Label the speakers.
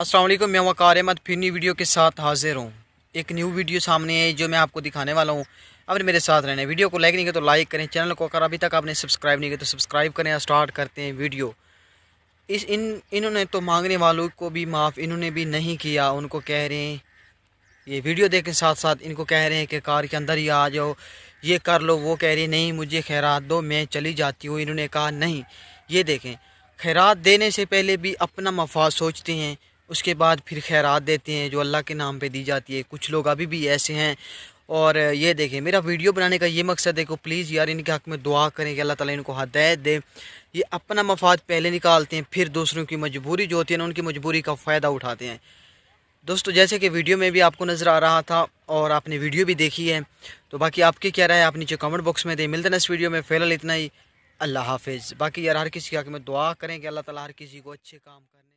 Speaker 1: असलम मैं वकार अहमद फिर new video के साथ हाजिर हूँ एक न्यू वीडियो सामने है जो मैं आपको दिखाने वाला हूँ अगर मेरे साथ रहना है वीडियो को लाइक नहीं किया तो लाइक करें चैनल को अगर अभी तक आपने सब्सक्राइब नहीं किया तो सब्सक्राइब करें स्टार्ट करते हैं वीडियो इस इन इन्होंने तो मांगने वालों को भी माफ़ इन्होंने भी नहीं किया उनको कह रहे हैं ये वीडियो देखें साथ साथ इनको कह रहे हैं कि कार के अंदर ही आ जाओ ये कर लो वो कह रही नहीं मुझे खैरात दो मैं चली जाती हूँ इन्होंने कहा नहीं ये देखें खैरात देने से पहले भी अपना मफाद सोचते हैं उसके बाद फिर खैरात देते हैं जो अल्लाह के नाम पे दी जाती है कुछ लोग अभी भी ऐसे हैं और ये देखें मेरा वीडियो बनाने का ये मकसद है कि प्लीज़ यार इनके हक़ में दुआ करें कि अल्लाह ताला इनको हदायत दे ये अपना मफाद पहले निकालते हैं फिर दूसरों की मजबूरी जो होती है ना उनकी मजबूरी का फ़ायदा उठाते हैं दोस्तों जैसे कि वीडियो में भी आपको नज़र आ रहा था और आपने वीडियो भी देखी है तो बाकी आपकी क्या राय आप नीचे कमेंट बॉक्स में दें मिलते हैं इस वीडियो में फ़िलहाल इतना ही अल्लाह हाफिज़ बाकी यार हर किसी के हक़ में दुआ करें कि अल्लाह ताला हर किसी को अच्छे काम करें